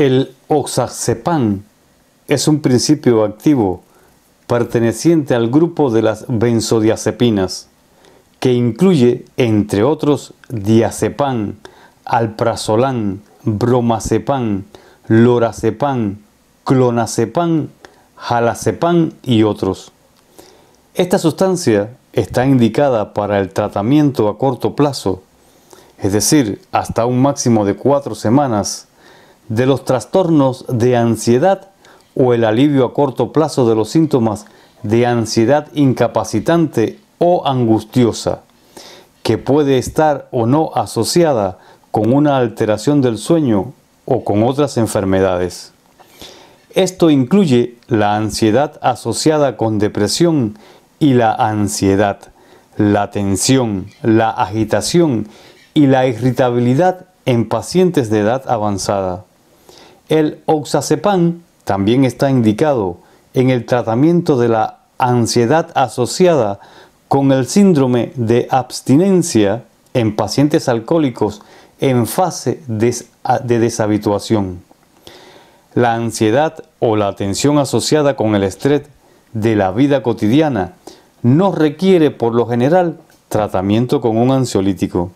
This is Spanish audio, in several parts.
El oxazepam es un principio activo perteneciente al grupo de las benzodiazepinas, que incluye, entre otros, diazepam, alprazolam, bromazepam, lorazepam, clonazepam, jalazepam y otros. Esta sustancia está indicada para el tratamiento a corto plazo, es decir, hasta un máximo de cuatro semanas, de los trastornos de ansiedad o el alivio a corto plazo de los síntomas de ansiedad incapacitante o angustiosa, que puede estar o no asociada con una alteración del sueño o con otras enfermedades. Esto incluye la ansiedad asociada con depresión y la ansiedad, la tensión, la agitación y la irritabilidad en pacientes de edad avanzada. El oxazepam también está indicado en el tratamiento de la ansiedad asociada con el síndrome de abstinencia en pacientes alcohólicos en fase de deshabituación. La ansiedad o la tensión asociada con el estrés de la vida cotidiana no requiere por lo general tratamiento con un ansiolítico.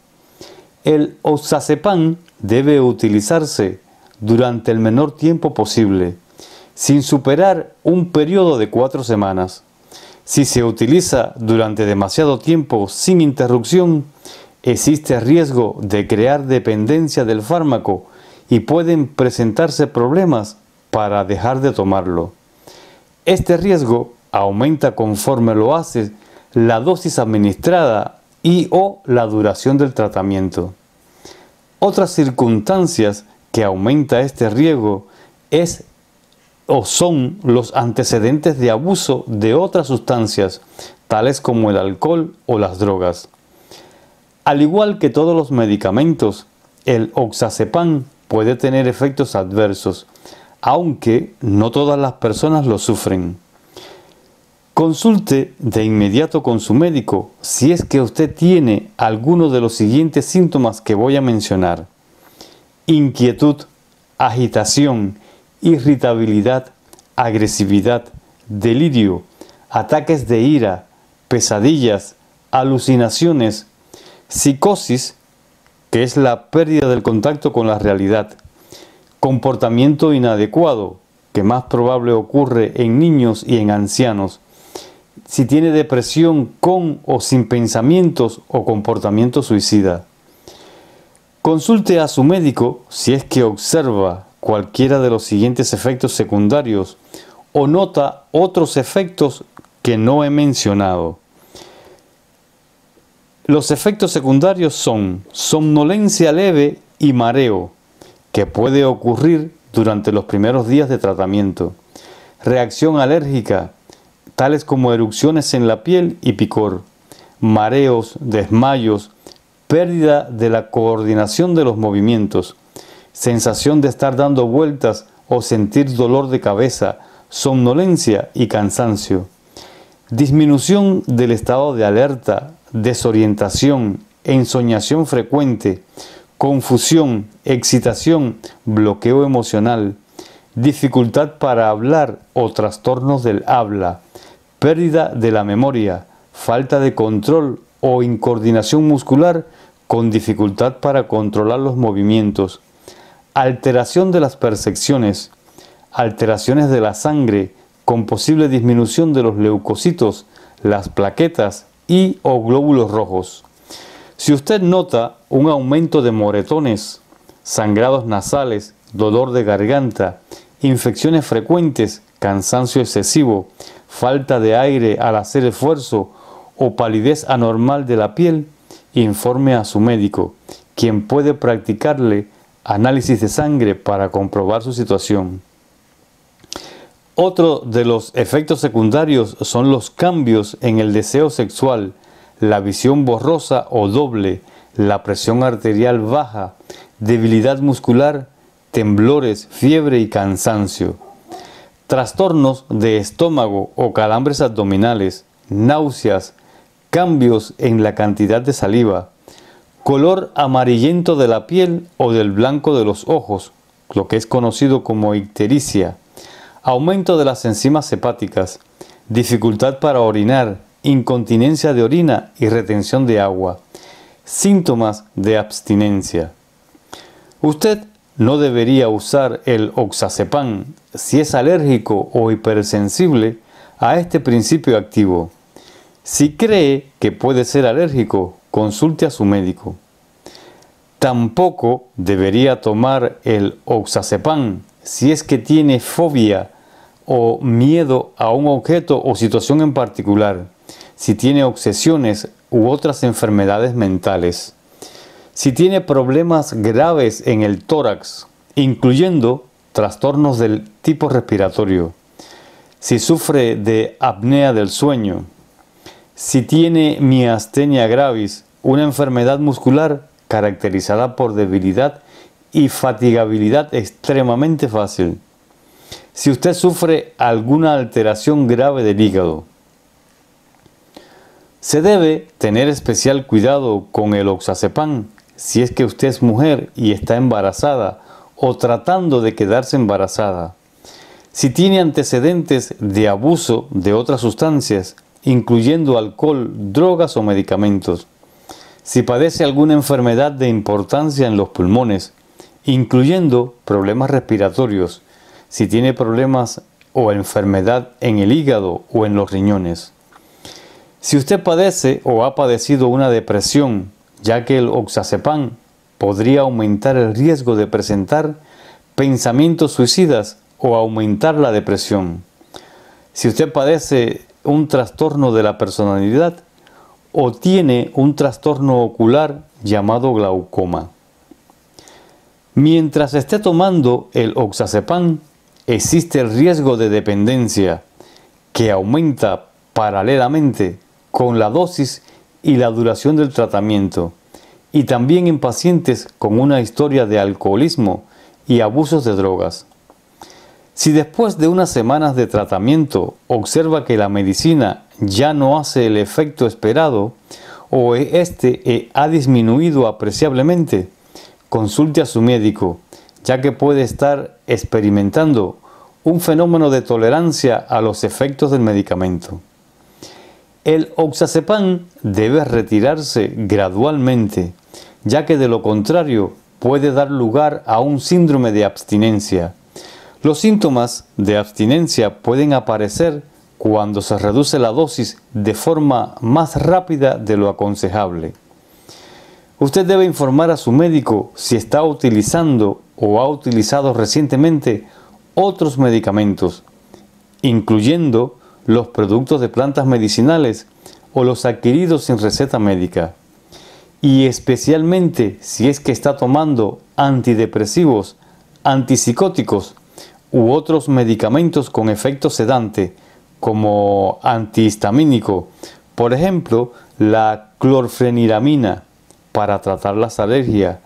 El oxazepam debe utilizarse durante el menor tiempo posible, sin superar un periodo de cuatro semanas. Si se utiliza durante demasiado tiempo sin interrupción, existe riesgo de crear dependencia del fármaco y pueden presentarse problemas para dejar de tomarlo. Este riesgo aumenta conforme lo hace la dosis administrada y o la duración del tratamiento. Otras circunstancias que aumenta este riesgo es o son los antecedentes de abuso de otras sustancias, tales como el alcohol o las drogas. Al igual que todos los medicamentos, el oxazepam puede tener efectos adversos, aunque no todas las personas lo sufren. Consulte de inmediato con su médico si es que usted tiene alguno de los siguientes síntomas que voy a mencionar inquietud, agitación, irritabilidad, agresividad, delirio, ataques de ira, pesadillas, alucinaciones, psicosis, que es la pérdida del contacto con la realidad, comportamiento inadecuado, que más probable ocurre en niños y en ancianos, si tiene depresión con o sin pensamientos o comportamiento suicida. Consulte a su médico si es que observa cualquiera de los siguientes efectos secundarios o nota otros efectos que no he mencionado. Los efectos secundarios son somnolencia leve y mareo, que puede ocurrir durante los primeros días de tratamiento, reacción alérgica, tales como erupciones en la piel y picor, mareos, desmayos, pérdida de la coordinación de los movimientos, sensación de estar dando vueltas o sentir dolor de cabeza, somnolencia y cansancio, disminución del estado de alerta, desorientación, ensoñación frecuente, confusión, excitación, bloqueo emocional, dificultad para hablar o trastornos del habla, pérdida de la memoria, falta de control o incoordinación muscular con dificultad para controlar los movimientos, alteración de las percepciones, alteraciones de la sangre con posible disminución de los leucocitos, las plaquetas y o glóbulos rojos. Si usted nota un aumento de moretones, sangrados nasales, dolor de garganta, infecciones frecuentes, cansancio excesivo, falta de aire al hacer esfuerzo o palidez anormal de la piel, informe a su médico, quien puede practicarle análisis de sangre para comprobar su situación. Otro de los efectos secundarios son los cambios en el deseo sexual, la visión borrosa o doble, la presión arterial baja, debilidad muscular, temblores, fiebre y cansancio. Trastornos de estómago o calambres abdominales, náuseas, cambios en la cantidad de saliva, color amarillento de la piel o del blanco de los ojos, lo que es conocido como ictericia, aumento de las enzimas hepáticas, dificultad para orinar, incontinencia de orina y retención de agua, síntomas de abstinencia. Usted no debería usar el oxazepam si es alérgico o hipersensible a este principio activo. Si cree que puede ser alérgico, consulte a su médico. Tampoco debería tomar el oxazepam si es que tiene fobia o miedo a un objeto o situación en particular, si tiene obsesiones u otras enfermedades mentales, si tiene problemas graves en el tórax, incluyendo trastornos del tipo respiratorio, si sufre de apnea del sueño, si tiene miastenia gravis, una enfermedad muscular caracterizada por debilidad y fatigabilidad extremadamente fácil. Si usted sufre alguna alteración grave del hígado, se debe tener especial cuidado con el oxazepam si es que usted es mujer y está embarazada o tratando de quedarse embarazada. Si tiene antecedentes de abuso de otras sustancias incluyendo alcohol, drogas o medicamentos. Si padece alguna enfermedad de importancia en los pulmones, incluyendo problemas respiratorios, si tiene problemas o enfermedad en el hígado o en los riñones. Si usted padece o ha padecido una depresión, ya que el oxazepam podría aumentar el riesgo de presentar pensamientos suicidas o aumentar la depresión. Si usted padece un trastorno de la personalidad o tiene un trastorno ocular llamado glaucoma. Mientras esté tomando el oxazepam, existe el riesgo de dependencia, que aumenta paralelamente con la dosis y la duración del tratamiento, y también en pacientes con una historia de alcoholismo y abusos de drogas. Si después de unas semanas de tratamiento observa que la medicina ya no hace el efecto esperado o este eh, ha disminuido apreciablemente, consulte a su médico, ya que puede estar experimentando un fenómeno de tolerancia a los efectos del medicamento. El oxazepam debe retirarse gradualmente, ya que de lo contrario puede dar lugar a un síndrome de abstinencia los síntomas de abstinencia pueden aparecer cuando se reduce la dosis de forma más rápida de lo aconsejable. Usted debe informar a su médico si está utilizando o ha utilizado recientemente otros medicamentos, incluyendo los productos de plantas medicinales o los adquiridos sin receta médica. Y especialmente si es que está tomando antidepresivos, antipsicóticos u otros medicamentos con efecto sedante como antihistamínico, por ejemplo, la clorfeniramina para tratar las alergias,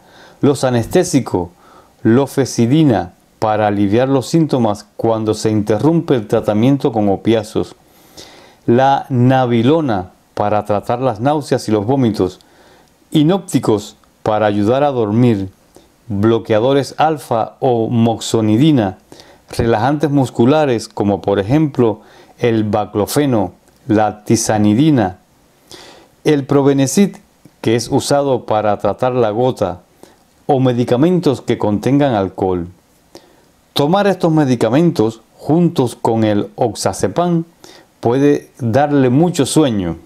los anestésicos, lofesidina para aliviar los síntomas cuando se interrumpe el tratamiento con opiáceos, la nabilona para tratar las náuseas y los vómitos, inópticos para ayudar a dormir, bloqueadores alfa o moxonidina relajantes musculares como por ejemplo el baclofeno, la tizanidina, el probenecid que es usado para tratar la gota o medicamentos que contengan alcohol. Tomar estos medicamentos juntos con el oxazepam puede darle mucho sueño.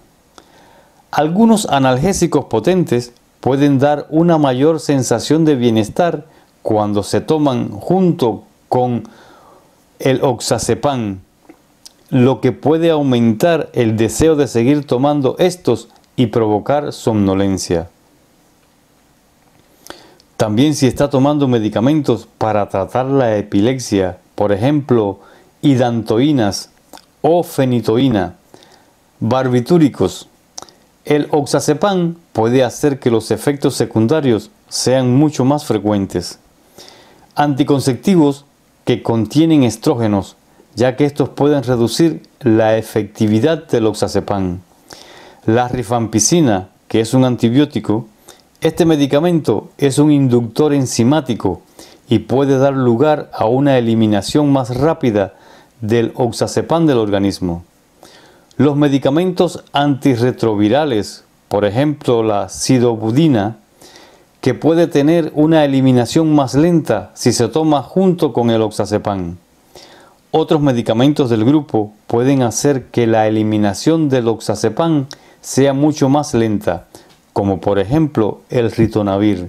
Algunos analgésicos potentes pueden dar una mayor sensación de bienestar cuando se toman junto con el oxazepam, lo que puede aumentar el deseo de seguir tomando estos y provocar somnolencia. También si está tomando medicamentos para tratar la epilepsia, por ejemplo, hidantoínas o fenitoína, barbitúricos, el oxazepam puede hacer que los efectos secundarios sean mucho más frecuentes. Anticonceptivos que contienen estrógenos, ya que estos pueden reducir la efectividad del oxazepam. La rifampicina, que es un antibiótico, este medicamento es un inductor enzimático y puede dar lugar a una eliminación más rápida del oxazepam del organismo. Los medicamentos antirretrovirales, por ejemplo la sidobudina, que puede tener una eliminación más lenta si se toma junto con el oxazepam. Otros medicamentos del grupo pueden hacer que la eliminación del oxazepam sea mucho más lenta, como por ejemplo el ritonavir.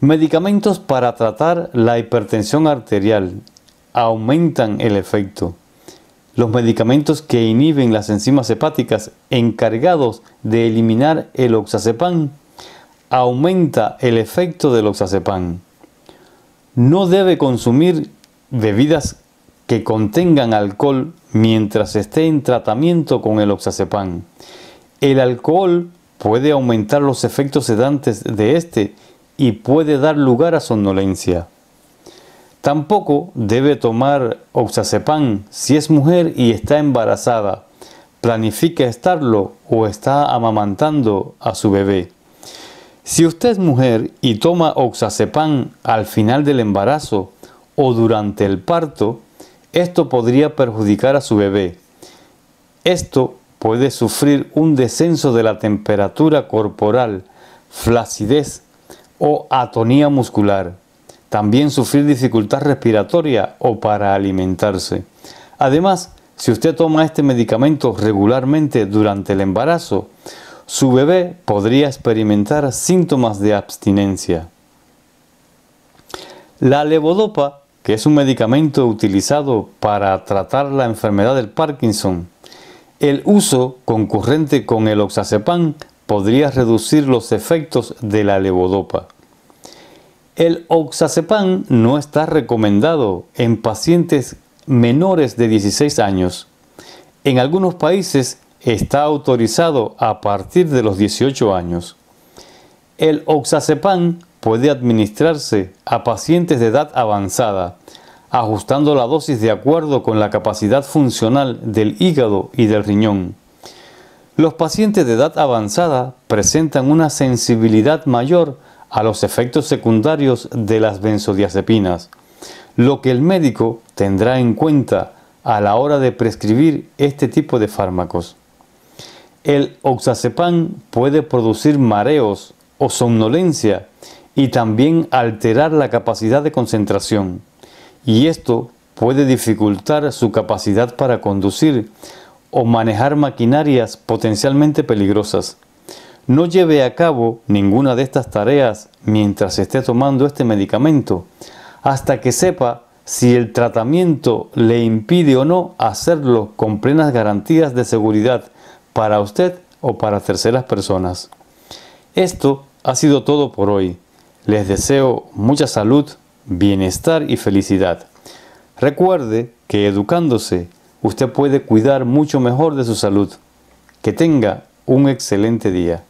Medicamentos para tratar la hipertensión arterial aumentan el efecto. Los medicamentos que inhiben las enzimas hepáticas encargados de eliminar el oxazepam aumenta el efecto del oxazepam. No debe consumir bebidas que contengan alcohol mientras esté en tratamiento con el oxazepam. El alcohol puede aumentar los efectos sedantes de este y puede dar lugar a somnolencia. Tampoco debe tomar oxazepam si es mujer y está embarazada, planifica estarlo o está amamantando a su bebé. Si usted es mujer y toma oxazepam al final del embarazo o durante el parto, esto podría perjudicar a su bebé. Esto puede sufrir un descenso de la temperatura corporal, flacidez o atonía muscular. También sufrir dificultad respiratoria o para alimentarse. Además, si usted toma este medicamento regularmente durante el embarazo, su bebé podría experimentar síntomas de abstinencia. La levodopa, que es un medicamento utilizado para tratar la enfermedad del Parkinson, el uso concurrente con el oxazepam podría reducir los efectos de la levodopa. El oxazepam no está recomendado en pacientes menores de 16 años. En algunos países está autorizado a partir de los 18 años. El oxazepam puede administrarse a pacientes de edad avanzada, ajustando la dosis de acuerdo con la capacidad funcional del hígado y del riñón. Los pacientes de edad avanzada presentan una sensibilidad mayor a los efectos secundarios de las benzodiazepinas, lo que el médico tendrá en cuenta a la hora de prescribir este tipo de fármacos. El oxazepam puede producir mareos o somnolencia y también alterar la capacidad de concentración. Y esto puede dificultar su capacidad para conducir o manejar maquinarias potencialmente peligrosas. No lleve a cabo ninguna de estas tareas mientras esté tomando este medicamento, hasta que sepa si el tratamiento le impide o no hacerlo con plenas garantías de seguridad para usted o para terceras personas. Esto ha sido todo por hoy. Les deseo mucha salud, bienestar y felicidad. Recuerde que educándose, usted puede cuidar mucho mejor de su salud. Que tenga un excelente día.